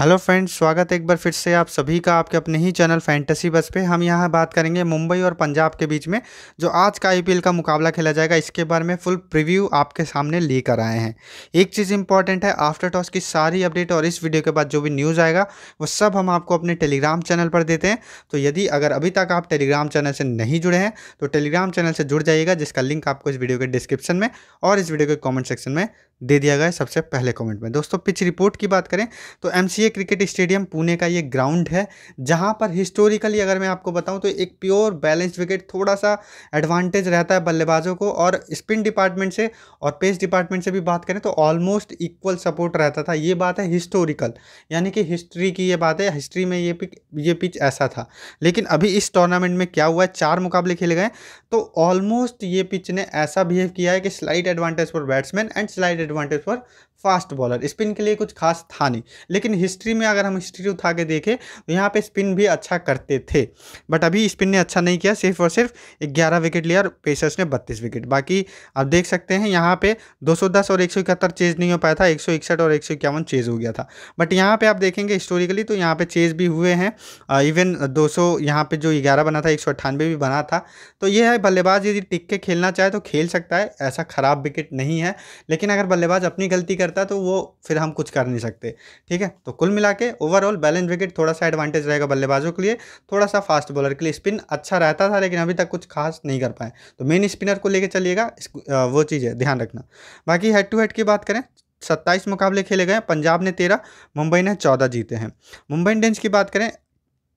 hello friends स्वागत है एक बार फिर से आप सभी का आपके अपने ही चैनल फैंटेसी बस पे हम यहाँ बात करेंगे मुंबई और पंजाब के बीच में जो आज का आईपीएल का मुकाबला खेला जाएगा इसके बारे में फुल प्रीव्यू आपके सामने लेकर आए हैं एक चीज़ इंपॉर्टेंट है आफ्टर टॉस की सारी अपडेट और इस वीडियो के बाद जो भी न्यूज़ आएगा वो सब हम आपको अपने टेलीग्राम चैनल पर देते हैं तो यदि अगर अभी तक आप टेलीग्राम चैनल से नहीं जुड़े हैं तो टेलीग्राम चैनल से जुड़ जाइएगा जिसका लिंक आपको इस वीडियो के डिस्क्रिप्शन में और इस वीडियो के कॉमेंट सेक्शन में दे दिया गया है सबसे पहले कमेंट में दोस्तों पिच रिपोर्ट की बात करें तो एम क्रिकेट स्टेडियम पुणे का ये ग्राउंड है जहां पर हिस्टोरिकली अगर मैं आपको बताऊँ तो एक प्योर बैलेंस विकेट थोड़ा सा एडवांटेज रहता है बल्लेबाजों को और स्पिन डिपार्टमेंट से और पेस डिपार्टमेंट से भी बात करें तो ऑलमोस्ट इक्वल सपोर्ट रहता था ये बात है हिस्टोरिकल यानी कि हिस्ट्री की ये बात है हिस्ट्री में ये पिक ये पिच ऐसा था लेकिन अभी इस टूर्नामेंट में क्या हुआ है चार मुकाबले खेले गए तो ऑलमोस्ट ये पिच ने ऐसा बिहेव किया है कि slight advantage for batsman and slight advantage for fast bowler spin के लिए कुछ खास था नहीं लेकिन हिस्ट्री में अगर हम हिस्ट्री उठा के देखें तो यहाँ पे स्पिन भी अच्छा करते थे बट अभी स्पिन ने अच्छा नहीं किया सिर्फ और सिर्फ ग्यारह विकेट लिया और पेसर्स ने बत्तीस विकेट बाकी आप देख सकते हैं यहाँ पे 210 और इकहत्तर चेज नहीं हो पाया था एक और एक चेज हो गया था बट यहाँ पर आप देखेंगे हिस्टोरिकली तो यहाँ पर चेज भी हुए हैं इवन uh, दो सौ पे पर जो ग्यारह बना था एक भी बना था तो ये है बल्लेबाज यदि टिक के खेलना चाहे तो खेल सकता है ऐसा ख़राब विकेट नहीं है लेकिन अगर बल्लेबाज अपनी गलती करता तो वो फिर हम कुछ कर नहीं सकते ठीक है तो कुल मिला ओवरऑल बैलेंस विकेट थोड़ा सा एडवांटेज रहेगा बल्लेबाजों के लिए थोड़ा सा फास्ट बॉलर के लिए स्पिन अच्छा रहता था लेकिन अभी तक कुछ खास नहीं कर पाए तो मेन स्पिनर को लेकर चलिएगा वो चीज़ है ध्यान रखना बाकी हेड टू हेड की बात करें सत्ताईस मुकाबले खेले गए पंजाब ने तेरह मुंबई ने चौदह जीते हैं मुंबई इंडियंस की बात करें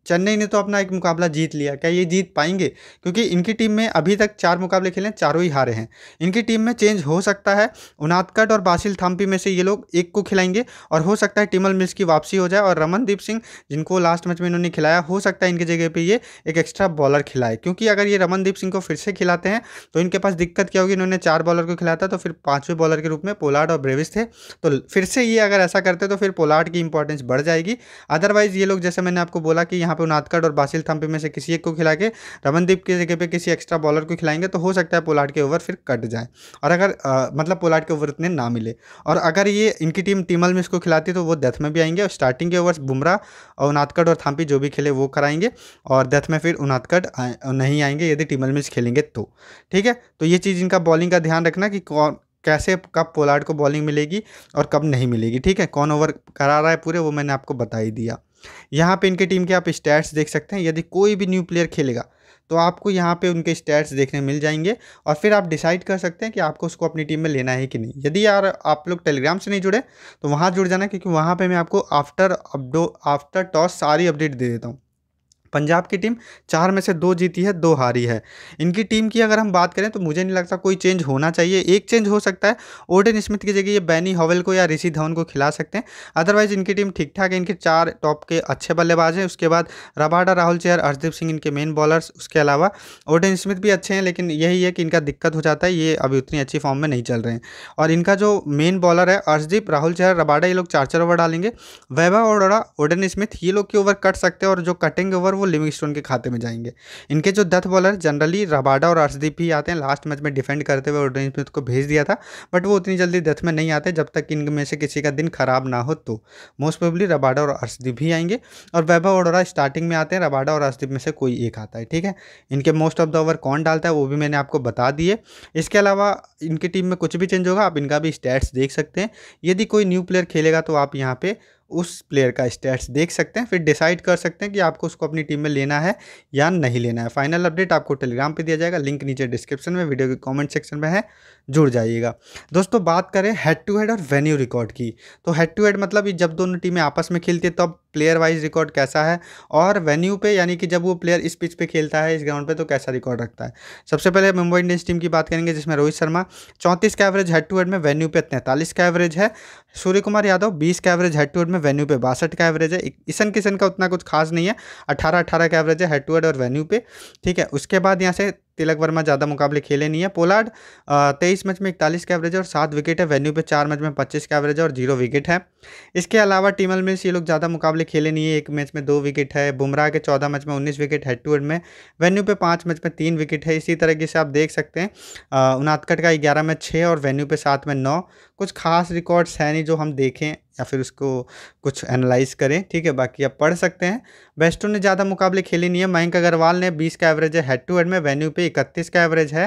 चेन्नई ने तो अपना एक मुकाबला जीत लिया क्या ये जीत पाएंगे क्योंकि इनकी टीम में अभी तक चार मुकाबले खेले चारों ही हारे हैं इनकी टीम में चेंज हो सकता है उनादकट और बासिल थाम्पी में से ये लोग एक को खिलाएंगे और हो सकता है टिमल मिल्स की वापसी हो जाए और रमनदीप सिंह जिनको लास्ट मैच में इन्होंने खिलाया हो सकता है इनकी जगह पर ये एक एक्स्ट्रा बॉलर खिलाए क्योंकि अगर ये रमनदीप सिंह को फिर से खिलाते हैं तो इनके पास दिक्कत क्या होगी इन्होंने चार बॉलर को खिलाया था तो फिर पाँचवें बॉलर के रूप में पोलार्ड और ब्रेविस थे तो फिर से ये अगर ऐसा करते तो फिर पोलार्ड की इंपॉर्टेंस बढ़ जाएगी अदरवाइज़ ये लोग जैसे मैंने आपको बोला कि यहाँ यहाँ पे उनादकट और बासिल थम्पी में से किसी एक को खिला के रमनदीप की जगह पे किसी एक्स्ट्रा बॉलर को खिलाएंगे तो हो सकता है पोलाट के ओवर फिर कट जाए और अगर आ, मतलब पोलाट के ओवर इतने ना मिले और अगर ये इनकी टीम टीमल में इसको खिलाती तो वो डेथ में भी आएंगे और स्टार्टिंग के ओवर बुमरा और उनादकट और थाम्पी जो भी खेले वो कराएंगे और डेथ में फिर उनादकट नहीं आएंगे यदि टीमल में खेलेंगे तो ठीक है तो ये चीज़ इनका बॉलिंग का ध्यान रखना कि कौन कैसे कब पोलार्ड को बॉलिंग मिलेगी और कब नहीं मिलेगी ठीक है कौन ओवर करा रहा है पूरे वो मैंने आपको बता ही दिया यहाँ पे इनके टीम के आप स्टैट्स देख सकते हैं यदि कोई भी न्यू प्लेयर खेलेगा तो आपको यहाँ पे उनके स्टैट्स देखने मिल जाएंगे और फिर आप डिसाइड कर सकते हैं कि आपको उसको अपनी टीम में लेना है कि नहीं यदि यार आप लोग टेलीग्राम से नहीं जुड़े तो वहाँ जुड़ जाना क्योंकि वहाँ पे मैं आपको आफ्टर अपडो आफ्टर टॉस सारी अपडेट दे देता हूँ पंजाब की टीम चार में से दो जीती है दो हारी है इनकी टीम की अगर हम बात करें तो मुझे नहीं लगता कोई चेंज होना चाहिए एक चेंज हो सकता है ओडन स्मिथ की जगह ये बैनी हॉवेल को या ऋषि धवन को खिला सकते हैं अदरवाइज इनकी टीम ठीक ठाक है इनके चार टॉप के अच्छे बल्लेबाज हैं उसके बाद रबाडा राहुल चेयर अर्शदीप सिंह इनके मेन बॉलर्स उसके अलावा ओडन स्मिथ भी अच्छे हैं लेकिन यही है कि इनका दिक्कत हो जाता है ये अभी उतनी अच्छी फॉर्म में नहीं चल रहे हैं और इनका जो मेन बॉलर है अर्शदीप राहुल चेहर रबाडा ये लोग चार चार ओवर डालेंगे वैभव ओडोड़ा ओडन स्मिथ ये लोग के ओवर कट सकते हैं और जो कटेंगे ओवर वो लिविंगस्टोन के खाते में जाएंगे इनके जो डेथ बॉलर जनरली रबाडा और अर्शदीप ही आते हैं लास्ट मैच में डिफेंड करते हुए ऑर्डन स्मिथ को भेज दिया था बट वो उतनी जल्दी डेथ में नहीं आते जब तक इनमें से किसी का दिन खराब ना हो तो मोस्ट प्रोबली रबाडा और अर्शदीप ही आएंगे और वैभव ओडोरा स्टार्टिंग में आते हैं रबाडा और अर्शदीप में से कोई एक आता है ठीक है इनके मोस्ट ऑफ द ओवर कौन डालता है वो भी मैंने आपको बता दिए इसके अलावा इनकी टीम में कुछ भी चेंज होगा आप इनका भी स्टैट्स देख सकते हैं यदि कोई न्यू प्लेयर खेलेगा तो आप यहाँ पे उस प्लेयर का स्टेट्स देख सकते हैं फिर डिसाइड कर सकते हैं कि आपको उसको अपनी टीम में लेना है या नहीं लेना है फाइनल अपडेट आपको टेलीग्राम पे दिया जाएगा लिंक नीचे डिस्क्रिप्शन में वीडियो के कमेंट सेक्शन में है जुड़ जाइएगा दोस्तों बात करें हेड टू हेड और वेन्यू रिकॉर्ड की तो हेड टू हेड मतलब जब दोनों टीमें आपस में खेलती है तब प्लेयर वाइज रिकॉर्ड कैसा है और वेन्यू पे यानी कि जब वो प्लेयर इस पिच पे खेलता है इस ग्राउंड पे तो कैसा रिकॉर्ड रखता है सबसे पहले मुंबई इंडियंस टीम की बात करेंगे जिसमें रोहित शर्मा चौंतीस का एवरेज हेड टू हेड में वेन्यू पे तैंतालीस का एवरेज है सूर्य कुमार यादव बीस का एवरेज हेड टू हेड में वेन्यू पे बासठ का एवरेज है ईसन किशन का उतना कुछ खास नहीं है अठारह अठारह का एवरेज है हेड टू हेड और वेन्यू पे ठीक है उसके बाद यहाँ से तिलक वर्मा ज़्यादा मुकाबले खेले नहीं है पोलार्ड तेईस मैच में इकतालीस का एवरेज और सात विकेट है वेन्यू पे चार मैच में पच्चीस का एवरेज और जीरो विकेट है इसके अलावा टीम मिल्स ये लोग ज़्यादा मुकाबले खेले नहीं है एक मैच में दो विकेट है बुमराह के चौदह मैच में उन्नीस विकेट हेड टू हेड में वेन्यू पे पाँच मैच में तीन विकेट है इसी तरीके से आप देख सकते हैं उनातकट का ग्यारह में छः और वेन्यू पे सात में नौ कुछ खास रिकॉर्ड्स है नहीं जो हम देखें या फिर उसको कुछ एनालाइज करें ठीक है बाकी आप पढ़ सकते हैं बेस्टो ने ज़्यादा मुकाबले खेले नहीं है मयंक अग्रवाल ने 20 का एवरेज है हेड टू हेड में वेन्यू पे 31 का एवरेज है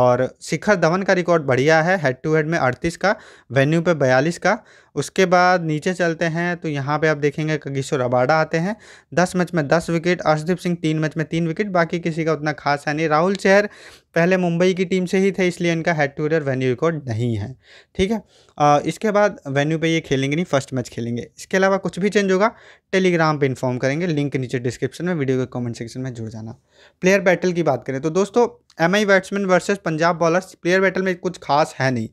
और शिखर धवन का रिकॉर्ड बढ़िया है हेड टू हेड में 38 का वेन्यू पे 42 का उसके बाद नीचे चलते हैं तो यहाँ पे आप देखेंगे कगिशोर अबाडा आते हैं दस मैच में दस विकेट अर्शदीप सिंह तीन मैच में तीन विकेट बाकी किसी का उतना खास है नहीं राहुल चेहर पहले मुंबई की टीम से ही थे इसलिए इनका हेड टू टूरर वेन्यू रिकॉर्ड नहीं है ठीक है आ, इसके बाद वेन्यू पे ये खेलेंगे नहीं फर्स्ट मैच खेलेंगे इसके अलावा कुछ भी चेंज होगा टेलीग्राम पर इन्फॉर्म करेंगे लिंक नीचे डिस्क्रिप्शन में वीडियो के कॉमेंट सेक्शन में जुड़ जाना प्लेयर बैटल की बात करें तो दोस्तों M I batsman versus Punjab bowlers player battle में कुछ खास है नहीं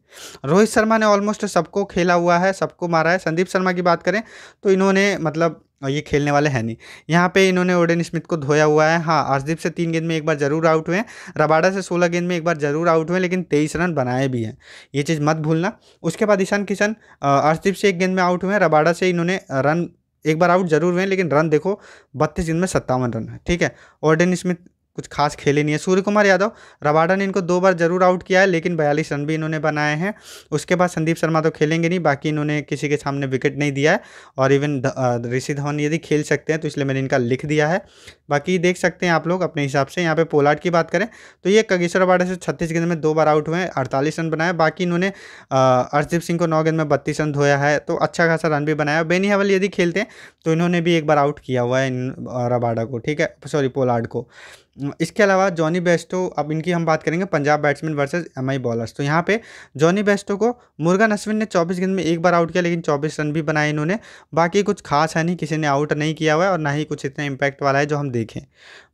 रोहित शर्मा ने ऑलमोस्ट सबको खेला हुआ है सबको मारा है संदीप शर्मा की बात करें तो इन्होंने मतलब ये खेलने वाले हैं नहीं यहाँ पे इन्होंने ओडेन स्मिथ को धोया हुआ है हाँ अर्शदीप से तीन गेंद में एक बार जरूर आउट हुए रबाडा से सोलह गेंद में एक बार जरूर आउट हुए लेकिन तेईस रन बनाए भी हैं ये चीज़ मत भूलना उसके बाद ईशान किशन अर्शदीप से एक गेंद में आउट हुए हैं रबाडा से इन्होंने रन एक बार आउट जरूर हुए लेकिन रन देखो बत्तीस गेंद में सत्तावन रन है ठीक है ओर्डन स्मिथ कुछ खास खेले नहीं है सूर्य कुमार यादव रबाडा ने इनको दो बार जरूर आउट किया है लेकिन बयालीस रन भी इन्होंने बनाए हैं उसके बाद संदीप शर्मा तो खेलेंगे नहीं बाकी इन्होंने किसी के सामने विकेट नहीं दिया है और इवन ऋषि धवन यदि खेल सकते हैं तो इसलिए मैंने इनका लिख दिया है बाकी देख सकते हैं आप लोग अपने हिसाब से यहाँ पर पोलाट की बात करें तो ये कगेश्वर रबाडा से छत्तीस गेंद में दो बार आउट हुए हैं अड़तालीस रन बनाए बाकी इन्होंने अर्शदीप सिंह को नौ गेंद में बत्तीस रन धोया है तो अच्छा खासा रन भी बनाया बेनी हवल यदि खेलते हैं तो इन्होंने भी एक बार आउट किया हुआ है रबाडा को ठीक है सॉरी पोलाड को इसके अलावा जॉनी बेस्टो अब इनकी हम बात करेंगे Punjab batsman versus M I bowlers तो यहाँ पे जॉनी बेस्टो को मुर्गन अश्विन ने 24 गेंद में एक बार आउट किया लेकिन 24 रन भी बनाए इन्होंने बाकी कुछ खास है नहीं किसी ने आउट नहीं किया हुआ है और ना ही कुछ इतना इम्पैक्ट वाला है जो हम देखें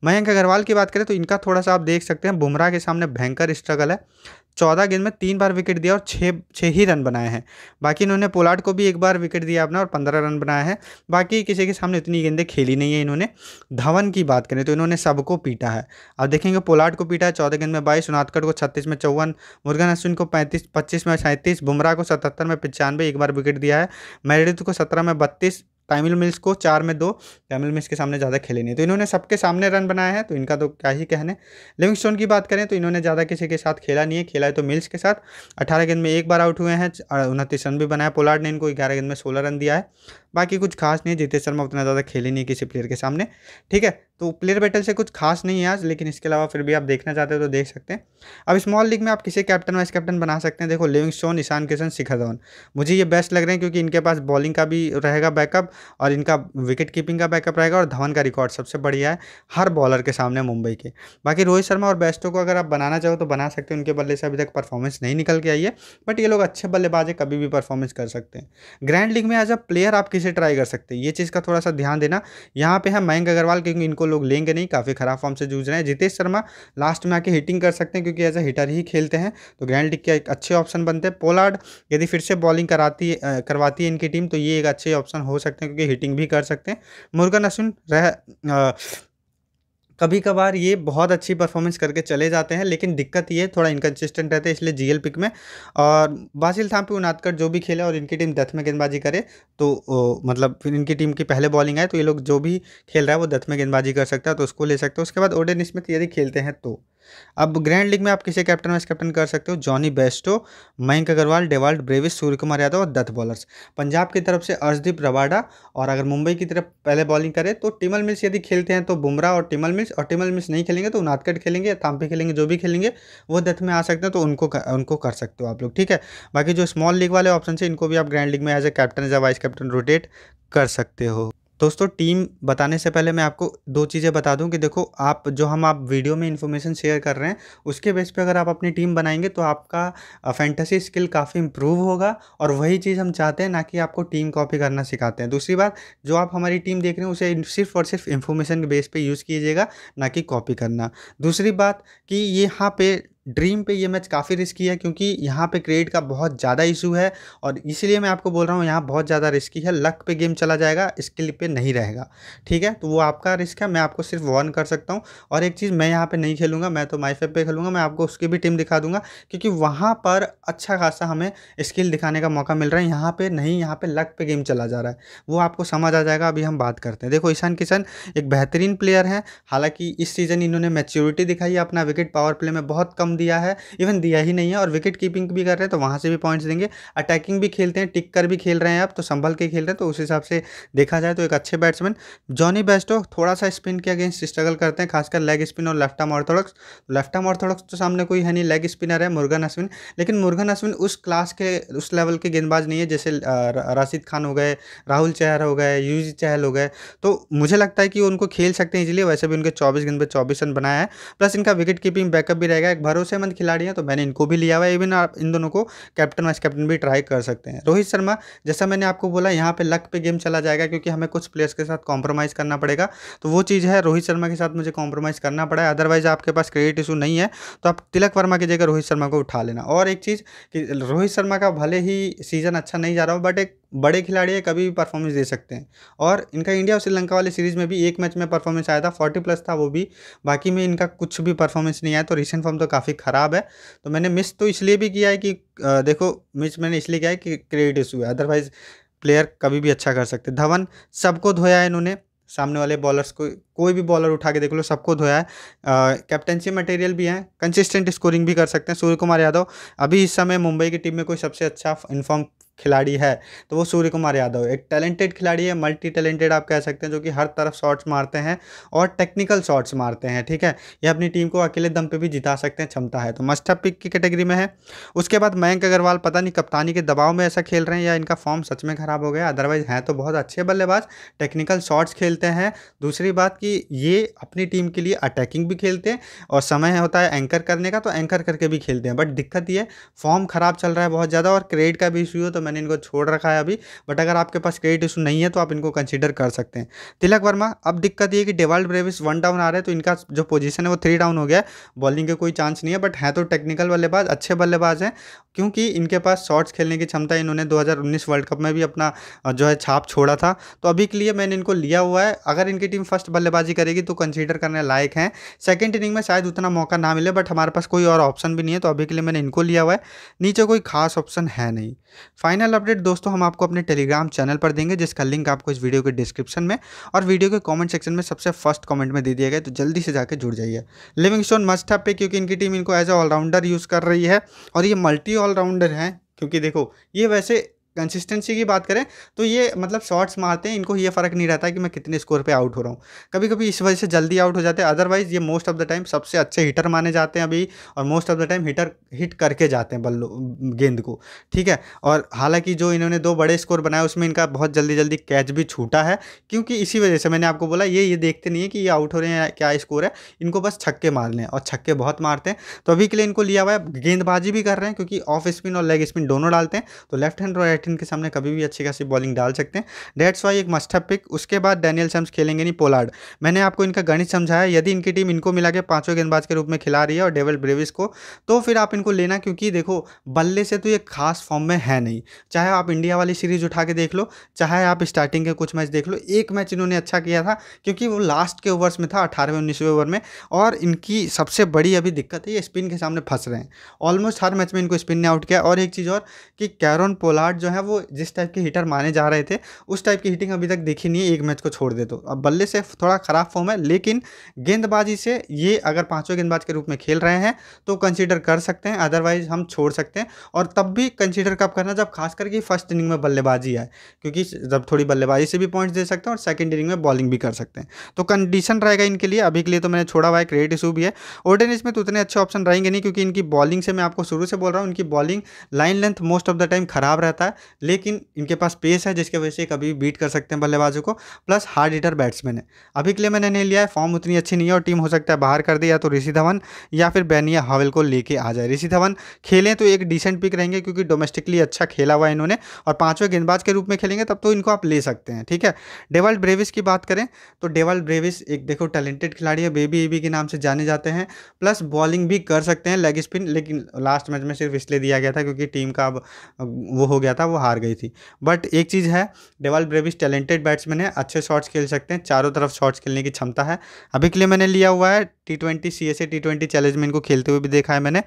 मयंक अग्रवाल की बात करें तो इनका थोड़ा सा आप देख सकते हैं बुमराह के सामने भयंकर स्ट्रगल है चौदह गेंद में तीन बार विकेट दिया और छः छः ही रन बनाए हैं बाकी इन्होंने पोलार्ड को भी एक बार विकेट दिया अपना और पंद्रह रन बनाया है बाकी किसी के सामने इतनी गेंदें खेली नहीं है इन्होंने धवन की बात करें तो इन्होंने सबको पीटा है अब देखेंगे पोलार्ड को पीटा है चौदह गेंद में बाईस नाथकट को छत्तीस में चौवन मुर्गन अश्विन को पैंतीस पच्चीस में सैंतीस बुमराह को सतहत्तर में पचानवे एक बार विकेट दिया है मेरिथ को सत्रह में बत्तीस तमिल मिल्स को चार में दो तमिल मिल्स के सामने ज़्यादा खेले नहीं तो इन्होंने सबके सामने रन बनाया है तो इनका तो क्या ही कहने लिविंगस्टोन की बात करें तो इन्होंने ज़्यादा किसी के साथ खेला नहीं है खेला है तो मिल्स के साथ अठारह गेंद में एक बार आउट हुए हैं उनतीस रन भी बनाया पोलार्ड ने इनको ग्यारह गेंद में सोलह रन दिया है बाकी कुछ खास नहीं है जितेश शर्मा उतना ज़्यादा खेले नहीं किसी प्लेयर के सामने ठीक है तो प्लेयर बैटल से कुछ खास नहीं है आज लेकिन इसके अलावा फिर भी आप देखना चाहते हो तो देख सकते हैं अब स्मॉल लीग में आप किसे कैप्टन वाइस कैप्टन बना सकते हैं देखो लिविंग स्टोन ईशान किशन शिखर धवन मुझे ये बेस्ट लग रहे हैं क्योंकि इनके पास बॉलिंग का भी रहेगा बैकअप और इनका विकेट कीपिंग का बैकअप रहेगा और धवन का रिकॉर्ड सबसे बढ़िया है हर बॉलर के सामने मुंबई के बाकी रोहित शर्मा और बेस्टो को अगर आप बनाना चाहो तो बना सकते हो उनके बल्ले से अभी तक परफॉर्मेंस नहीं निकल के आई है बट ये लोग अच्छे बल्लेबाज है कभी भी परफॉर्मेंस कर सकते हैं ग्रैंड लीग में एज अ प्लेयर आप किसे ट्राई कर सकते हैं ये चीज़ का थोड़ा सा ध्यान देना यहाँ पे है मयंक अग्रवाल क्योंकि इनको लोग लेंगे नहीं काफ़ी खराब फॉर्म से जूझ रहे हैं जितेश शर्मा लास्ट में आके हिटिंग कर सकते हैं क्योंकि एज ए हिटर ही खेलते हैं तो ग्रैंड लीग के एक अच्छे ऑप्शन बनते हैं पोलार्ड यदि फिर से बॉलिंग कराती करवाती है इनकी टीम तो ये एक अच्छे ऑप्शन हो सकते हैं क्योंकि हिटिंग भी कर सकते हैं मुर्गन अश्विन रह कभी कभार ये बहुत अच्छी परफॉर्मेंस करके चले जाते हैं लेकिन दिक्कत ये थोड़ा इनकन्सिस्टेंट रहते हैं इसलिए जीएल पिक में और बासिल थाम्पी उनादकर जो भी खेले और इनकी टीम दथ में गेंदबाजी करे तो ओ, मतलब फिर इनकी टीम की पहले बॉलिंग आए तो ये लोग जो भी खेल रहा है वो दथ में गेंदबाजी कर सकता है तो उसको ले सकते हैं उसके बाद ओडे स्मिथ तो यदि खेलते हैं तो अब ग्रैंड लीग में आप किसे कैप्टन वाइस कैप्टन कर सकते हो Jonny Bairstow Mayank Agarwal Dewald Brevis Surya Kumar Yadav और दत्त बॉलर्स पंजाब की तरफ से अर्शदीप रवाडा और अगर मुंबई की तरफ पहले बॉलिंग करें तो टिमल मिल्स यदि खेलते हैं तो बुमराह और टिमल मिल्स और टिमल मिल्स नहीं खेलेंगे तो नाथकट खेलेंगे थाम्पे खेलेंगे जो भी खेलेंगे वो दत्त में आ सकते हैं तो उनको कर, उनको कर सकते हो आप लोग ठीक है बाकी जो स्मॉल लीग वाले ऑप्शन है इनको भी आप ग्रैंड लीग में as a captain as a vice captain rotate कर सकते हो दोस्तों टीम बताने से पहले मैं आपको दो चीज़ें बता दूं कि देखो आप जो हम आप वीडियो में इन्फॉर्मेशन शेयर कर रहे हैं उसके बेस पे अगर आप अपनी टीम बनाएंगे तो आपका फैंटेसी स्किल काफ़ी इम्प्रूव होगा और वही चीज़ हम चाहते हैं ना कि आपको टीम कॉपी करना सिखाते हैं दूसरी बात जो आप हमारी टीम देख रहे हैं उसे सिर्फ और सिर्फ इन्फॉर्मेशन के बेस पर यूज़ कीजिएगा ना कि कॉपी करना दूसरी बात कि यहाँ पर ड्रीम पे ये मैच काफ़ी रिस्की है क्योंकि यहाँ पे क्रेडिट का बहुत ज़्यादा इशू है और इसलिए मैं आपको बोल रहा हूँ यहाँ बहुत ज़्यादा रिस्की है लक पे गेम चला जाएगा स्किल पे नहीं रहेगा ठीक है तो वो आपका रिस्क है मैं आपको सिर्फ वार्न कर सकता हूँ और एक चीज़ मैं यहाँ पे नहीं खेलूँगा मैं तो माई पर खेलूँगा मैं आपको उसकी भी टीम दिखा दूँगा क्योंकि वहाँ पर अच्छा खासा हमें स्किल दिखाने का मौका मिल रहा है यहाँ पर नहीं यहाँ पर लक पे गेम चला जा रहा है वो आपको समझ आ जाएगा अभी हम बात करते हैं देखो ईशान किशन एक बेहतरीन प्लेयर है हालाँकि इस सीज़न इन्होंने मेच्योरिटी दिखाई है अपना विकेट पावर प्ले में बहुत कम दिया है इवन दिया ही नहीं है और विकेट कीपिंग भी कर रहे हैं तो वहाँ से भी पॉइंट्स देंगे अटैकिंग भी खेलते हैं टिक कर भी खेल रहे हैं आप तो संभल के खेल रहे हैं तो उस हिसाब से देखा जाए तो एक अच्छे बैट्समैन जॉनी बेस्टो थोड़ा सा स्पिन के अगेंस्ट स्ट्रगल करते हैं खासकर लेग स्पिन और left arm orthodox left arm orthodox तो सामने कोई है नहीं लेग स्पिनर है मुर्गन अश्विन लेकिन मुर्गन अश्विन उस क्लास के उस लेवल के गेंदबाज नहीं है जैसे राशिद खान हो गए राहुल चहर हो गए यू चहल हो गए तो मुझे लगता है कि उनको खेल सकते हैं इसलिए वैसे भी उनके चौबीस गेंद पर चौबीस रन बनाया है प्लस इनका विकेट कीपिंग बैकअप भी रहेगा एक भरोसा भरोसेमंद खिलाड़ी हैं तो मैंने इनको भी लिया हुआ है इवन आप इन दोनों को कैप्टन वाइस कैप्टन भी ट्राई कर सकते हैं रोहित शर्मा जैसा मैंने आपको बोला यहाँ पे लक पे गेम चला जाएगा क्योंकि हमें कुछ प्लेयर्स के साथ कॉम्प्रोमाइज़ करना पड़ेगा तो वो चीज़ है रोहित शर्मा के साथ मुझे कॉम्प्रोमाइज़ करना पड़ा है अदरवाइज आपके पास क्रेडिट इशू नहीं है तो आप तिलक वर्मा की जगह रोहित शर्मा को उठा लेना और एक चीज़ कि रोहित शर्मा का भले ही सीज़न अच्छा नहीं जा रहा हो बट एक बड़े खिलाड़ी है कभी भी परफॉर्मेंस दे सकते हैं और इनका इंडिया और श्रीलंका वाले सीरीज़ में भी एक मैच में परफॉर्मेंस आया था फोर्टी प्लस था वो भी बाकी में इनका कुछ भी परफॉर्मेंस नहीं आया तो रिसेंट फॉर्म तो काफ़ी ख़राब है तो मैंने मिस तो इसलिए भी किया है कि देखो मिस मैंने इसलिए किया है कि क्रेडिट इशू है अदरवाइज़ प्लेयर कभी भी अच्छा कर सकते धवन सबको धोया है इन्होंने सामने वाले बॉलर्स को कोई भी बॉलर उठा के देख लो सबको धोया है कैप्टनसी मटेरियल भी हैं कंसिस्टेंट स्कोरिंग भी कर सकते हैं सूर्य कुमार यादव अभी इस समय मुंबई की टीम में कोई सबसे अच्छा इन्फॉर्म खिलाड़ी है तो वो सूर्य कुमार यादव एक टैलेंटेड खिलाड़ी है मल्टी टैलेंटेड आप कह सकते हैं जो कि हर तरफ शॉट्स मारते हैं और टेक्निकल शॉट्स मारते हैं ठीक है ये अपनी टीम को अकेले दम पे भी जिता सकते हैं क्षमता है तो मस्टअप पिक की कैटेगरी में है उसके बाद मयंक अग्रवाल पता नहीं कप्तानी के दबाव में ऐसा खेल रहे हैं या इनका फॉर्म सच में ख़राब हो गया अदरवाइज़ हैं तो बहुत अच्छे बल्लेबाज टेक्निकल शॉट्स खेलते हैं दूसरी बात कि ये अपनी टीम के लिए अटैकिंग भी खेलते हैं और समय होता है एंकर करने का तो एंकर करके भी खेलते हैं बट दिक्कत ये फॉर्म ख़राब चल रहा है बहुत ज़्यादा और क्रेडिट का भी इशू हो तो मैंने इनको छोड़ रखा है अभी बट अगर आपके पास क्रेडिट इशू नहीं है तो आप इनको कंसिडर कर सकते हैं तिलक वर्मा अब दिक्कत ये कि डेवाल्ड ब्रेविस वन डाउन आ रहे हैं तो इनका जो पोजिशन है वो थ्री डाउन हो गया बॉलिंग के कोई चांस नहीं है बट हैं तो टेक्निकल बल्लेबाज अच्छे बल्लेबाज हैं क्योंकि इनके पास शॉर्ट्स खेलने की क्षमता इन्होंने 2019 वर्ल्ड कप में भी अपना जो है छाप छोड़ा था तो अभी के लिए मैंने इनको लिया हुआ है अगर इनकी टीम फर्स्ट बल्लेबाजी करेगी तो कंसीडर करने लायक हैं सेकेंड इनिंग में शायद उतना मौका ना मिले बट हमारे पास कोई और ऑप्शन भी नहीं है तो अभी के लिए मैंने इनको लिया हुआ है नीचे कोई खास ऑप्शन है नहीं फाइनल फाइनल अपडेट दोस्तों हम आपको अपने टेलीग्राम चैनल पर देंगे जिसका लिंक आपको इस वीडियो के डिस्क्रिप्शन में और वीडियो के कमेंट सेक्शन में सबसे फर्स्ट कमेंट में दे दिया गया तो जल्दी से जाकर जुड़ जाइए लिविंग स्टोन मस्ट है क्योंकि इनकी टीम इनको एज ए ऑलराउंडर यूज़ कर रही है और ये मल्टी ऑलराउंडर हैं क्योंकि देखो ये वैसे कंसिस्टेंसी की बात करें तो ये मतलब शॉट्स मारते हैं इनको ये फ़र्क नहीं रहता कि मैं कितने स्कोर पे आउट हो रहा हूँ कभी कभी इस वजह से जल्दी आउट हो जाते हैं अदरवाइज़ ये मोस्ट ऑफ द टाइम सबसे अच्छे हिटर माने जाते हैं अभी और most of the time hitter hit करके जाते हैं बल्लो गेंद को ठीक है और हालांकि जो इन्होंने दो बड़े स्कोर बनाए उसमें इनका बहुत जल्दी जल्दी कैच भी छूटा है क्योंकि इसी वजह से मैंने आपको बोला ये ये देखते नहीं है कि ये आउट हो रहे हैं क्या स्कोर है इनको बस छक्के मार लें और छक्के बहुत मारते हैं तो अभी के लिए इनको लिया हुआ है गेंदबाजी भी कर रहे हैं क्योंकि ऑफ स्पिन और लेग स्पिन दोनों डालते हैं तो लेफ्ट हैंड और बैटिन के सामने कभी भी अच्छी खासी बॉलिंग डाल सकते हैं डेट्स वाई एक मस्ट पिक उसके बाद डैनियल सम्स खेलेंगे नहीं पोलार्ड मैंने आपको इनका गणित समझाया यदि इनकी टीम इनको मिला के पाँचों गेंदबाज के रूप में खिला रही है और डेविल ब्रेविस को तो फिर आप इनको लेना क्योंकि देखो बल्ले से तो ये खास फॉर्म में है नहीं चाहे आप इंडिया वाली सीरीज उठा के देख लो चाहे आप स्टार्टिंग के कुछ मैच देख लो एक मैच इन्होंने अच्छा किया था क्योंकि वो लास्ट के ओवर्स में था अठारहवें उन्नीसवें ओवर में और इनकी सबसे बड़ी अभी दिक्कत है ये स्पिन के सामने फंस रहे हैं ऑलमोस्ट हर मैच में इनको स्पिन ने आउट किया और एक चीज़ और कि कैरन पोलार्ड जो है वो जिस टाइप के हीटर माने जा रहे थे उस टाइप की हीटिंग अभी तक देखी नहीं है एक मैच को छोड़ दे तो अब बल्ले से थोड़ा ख़राब फॉर्म है लेकिन गेंदबाजी से ये अगर पाँचों गेंदबाज के रूप में खेल रहे हैं तो कंसिडर कर सकते हैं अदरवाइज हम छोड़ सकते हैं और तब भी कंसिडर कब करना जब खास करके फर्स्ट इनिंग में बल्लेबाजी आए क्योंकि जब थोड़ी बल्लेबाजी से भी पॉइंट्स दे सकते हैं और सेकेंड इनिंग में बॉलिंग भी कर सकते हैं तो कंडीशन रहेगा इनके लिए अभी के लिए तो मैंने छोड़ा हुआ है क्रिएट इशू भी है ओडन इसमें तो उतने अच्छे ऑप्शन रहेंगे नहीं क्योंकि इनकी बॉलिंग से मैं आपको शुरू से बोल रहा हूँ इनकी bowling line length most of the time खराब रहता है लेकिन इनके पास पेस है जिसकी वजह से कभी बीट कर सकते हैं बल्लेबाजों को प्लस हार्ड हिटर बैट्समैन है अभी के लिए मैंने नहीं लिया है फॉर्म उतनी अच्छी नहीं है और टीम हो सकता है बाहर कर दे या तो ऋषि धवन या फिर बैनिया हावेल को लेके आ जाए ऋषि धवन खेलें तो एक डिसेंट पिक रहेंगे क्योंकि डोमेस्टिकली अच्छा खेला हुआ है इन्होंने और पाँचवें गेंदबाज के रूप में खेलेंगे तब तो इनको आप ले सकते हैं ठीक है डेवल्ड ब्रेविस की बात करें तो डेवल्ड ब्रेविस एक देखो टैलेंटेड खिलाड़ी है बेबी एबी के नाम से जाने जाते हैं प्लस बॉलिंग भी कर सकते हैं लेग स्पिन लेकिन लास्ट मैच में सिर्फ इसलिए दिया गया था क्योंकि टीम का अब वो हो गया था वो हार गई थी बट एक चीज़ है डेवल ब्रेविस टैलेंटेड बैट्समैन है अच्छे शॉट्स खेल सकते हैं चारों तरफ शॉट्स खेलने की क्षमता है अभी के लिए मैंने लिया हुआ है T twenty C S A T twenty challenge में इनको खेलते हुए भी देखा है मैंने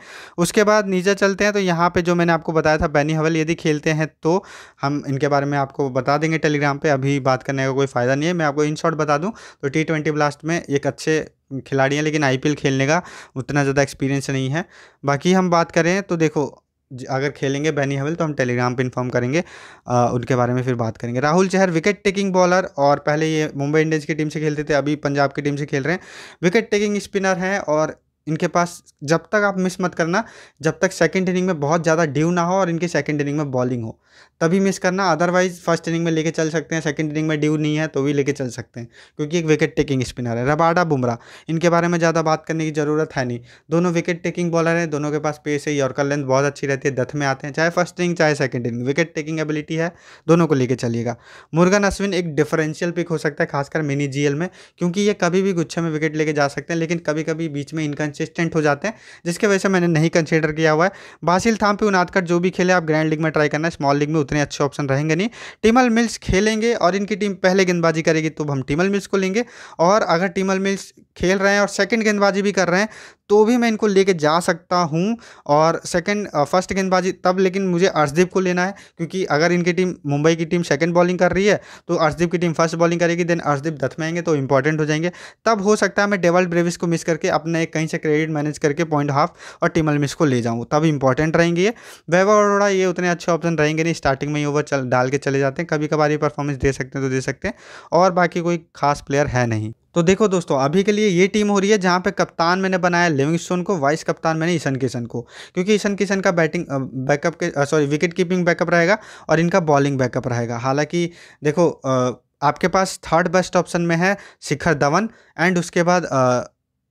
उसके बाद नीचे चलते हैं तो यहाँ पर जो मैंने आपको बताया था बैनी हवल यदि खेलते हैं तो हम इनके बारे में आपको बता देंगे टेलीग्राम पर अभी बात करने का कोई फ़ायदा नहीं है मैं आपको इन शॉर्ट बता दूँ तो टी ट्वेंटी ब्लास्ट में एक अच्छे खिलाड़ी हैं लेकिन आईपीएल खेलने का उतना ज़्यादा एक्सपीरियंस नहीं है बाकी हम बात करें तो देखो अगर खेलेंगे बैनी हवेल तो हम टेलीग्राम पे इन्फॉर्म करेंगे आ, उनके बारे में फिर बात करेंगे Rahul Chahar wicket taking bowler और पहले ये मुंबई इंडियंस की टीम से खेलते थे अभी पंजाब की टीम से खेल रहे हैं विकेट टेकिंग स्पिनर हैं और इनके पास जब तक आप मिस मत करना जब तक सेकेंड इनिंग में बहुत ज़्यादा ड्यू ना हो और इनके सेकेंड इनिंग में बॉलिंग हो तभी मिस करना अदरवाइज फर्स्ट इनिंग में लेके चल सकते हैं सेकेंड इनिंग में ड्यू नहीं है तो भी लेके चल सकते हैं क्योंकि एक विकेट टेकिंग स्पिनर है रबाडा बुमरा इनके बारे में ज़्यादा बात करने की ज़रूरत है नहीं दोनों विकेट टेकिंग बॉलर हैं दोनों के पास पेस है यॉर्कर लेंथ बहुत अच्छी रहती है दथ में आते हैं चाहे फर्स्ट इनिंग चाहे second inning wicket taking ability है दोनों को लेकर चलिएगा मुर्गन अश्विन एक डिफरेंशियल पिक हो सकता है खासकर मिनी जी में क्योंकि ये कभी भी गुच्छे में विकेट लेके जा सकते हैं लेकिन कभी कभी बीच में इनका कंसिस्टेंट हो जाते हैं जिसकी वजह से मैंने नहीं कंसिडर किया हुआ है बासिल पे उनादकर जो भी खेले आप ग्रैंड लीग में ट्राई करना स्मॉल लीग में उतने अच्छे ऑप्शन रहेंगे नहीं टीमल मिल्स खेलेंगे और इनकी टीम पहले गेंदबाजी करेगी तो हम टीमल मिल्स को लेंगे और अगर टीमल मिल्स खेल रहे हैं और सेकेंड गेंदबाजी भी कर रहे हैं तो भी मैं इनको लेके जा सकता हूँ और सेकंड फर्स्ट गेंदबाजी तब लेकिन मुझे अर्शदीप को लेना है क्योंकि अगर इनकी टीम मुंबई की टीम सेकंड बॉलिंग कर रही है तो अर्शदीप की टीम फर्स्ट बॉलिंग करेगी देन अर्शदीप दथ में आएंगे तो इंपॉर्टेंट हो जाएंगे तब हो सकता है मैं डेवल्ड ब्रेविस को मिस करके अपने एक कहीं से क्रेडिट मैनेज करके पॉइंट हाफ और टिमल मिस को ले जाऊँ तब इंपॉर्टेंट रहेंगे ये वैभव अरोड़ा ये उतने अच्छे ऑप्शन रहेंगे नहीं स्टार्टिंग में ही ओवर चल डाल के चले जाते हैं कभी कभार ये परफॉर्मेंस दे सकते हैं तो दे सकते हैं और बाकी कोई खास प्लेयर है नहीं तो देखो दोस्तों अभी के लिए ये टीम हो रही है जहाँ पे कप्तान मैंने बनाया लिविंगस्टोन को वाइस कप्तान मैंने ईशन किशन को क्योंकि ईशन किशन का बैटिंग बैकअप के सॉरी विकेट कीपिंग बैकअप रहेगा और इनका बॉलिंग बैकअप रहेगा हालांकि देखो आ, आपके पास थर्ड बेस्ट ऑप्शन में है शिखर धवन एंड उसके बाद आ,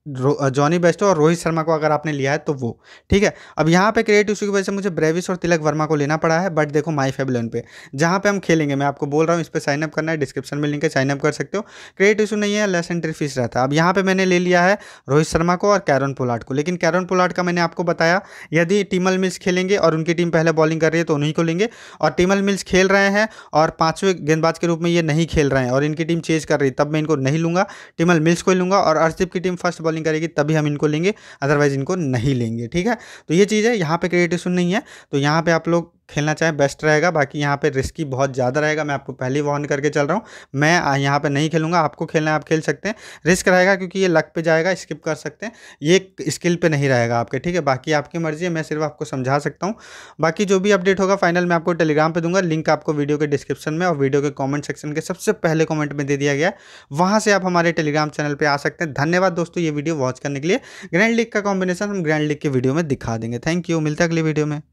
जॉनी बेस्टो और रोहित शर्मा को अगर आपने लिया है तो वो ठीक है अब यहाँ पे क्रिएट इशू की वजह से मुझे ब्रेविस और तिलक वर्मा को लेना पड़ा है बट देखो माई फेव इलेवन पे जहाँ पे हम खेलेंगे मैं आपको बोल रहा हूँ इस पर साइनअप करना है डिस्क्रिप्शन में लिंक है साइनअप कर सकते हो क्रिएट इशू नहीं है लेस एंट्री फीस रहता है अब यहाँ पर मैंने ले लिया है रोहित शर्मा को और कैरन पोलाट को लेकिन कैरन पोलाट का मैंने आपको बताया यदि टीमल मिल्स खेलेंगे और उनकी टीम पहले बॉलिंग कर रही है तो उन्हीं को लेंगे और टीमल मिल्स खेल रहे हैं और पाँचवें गेंदबाज के रूप में ये नहीं खेल रहे हैं और इनकी टीम चेज कर रही तब मैं इनको नहीं लूँगा टीमल मिल्स को ही लूँगा और अर्शदीप की टीम फर्स्ट कॉलिंग करेगी तभी हम इनको लेंगे अदरवाइज़ इनको नहीं लेंगे ठीक है तो ये चीज़ है यहाँ पर सुन नहीं है तो यहाँ पर आप लोग खेलना चाहें बेस्ट रहेगा बाकी यहाँ पे रिस्की बहुत ज़्यादा रहेगा मैं आपको पहले ही वॉर्न करके चल रहा हूँ मैं यहाँ पे नहीं खेलूँगा आपको खेलना है आप खेल सकते हैं रिस्क रहेगा क्योंकि ये लक पे जाएगा स्किप कर सकते हैं ये स्किल पे नहीं रहेगा आपके ठीक है बाकी आपकी मर्जी है मैं सिर्फ आपको समझा सकता हूँ बाकी जो भी अपडेट होगा फाइनल मैं आपको टेलीग्राम पर दूंगा लिंक आपको वीडियो के डिस्क्रिप्शन में और वीडियो के कॉमेंट सेक्शन के सबसे पहले कॉमेंट में दे दिया गया वहाँ से आप हमारे टेलीग्राम चैनल पर आ सकते हैं धन्यवाद दोस्तों ये वीडियो वॉच करने के लिए ग्रैंड लीग का कॉम्बिनेशन हम ग्रैंड लीग की वीडियो में दिखा देंगे थैंक यू मिलता अगली वीडियो में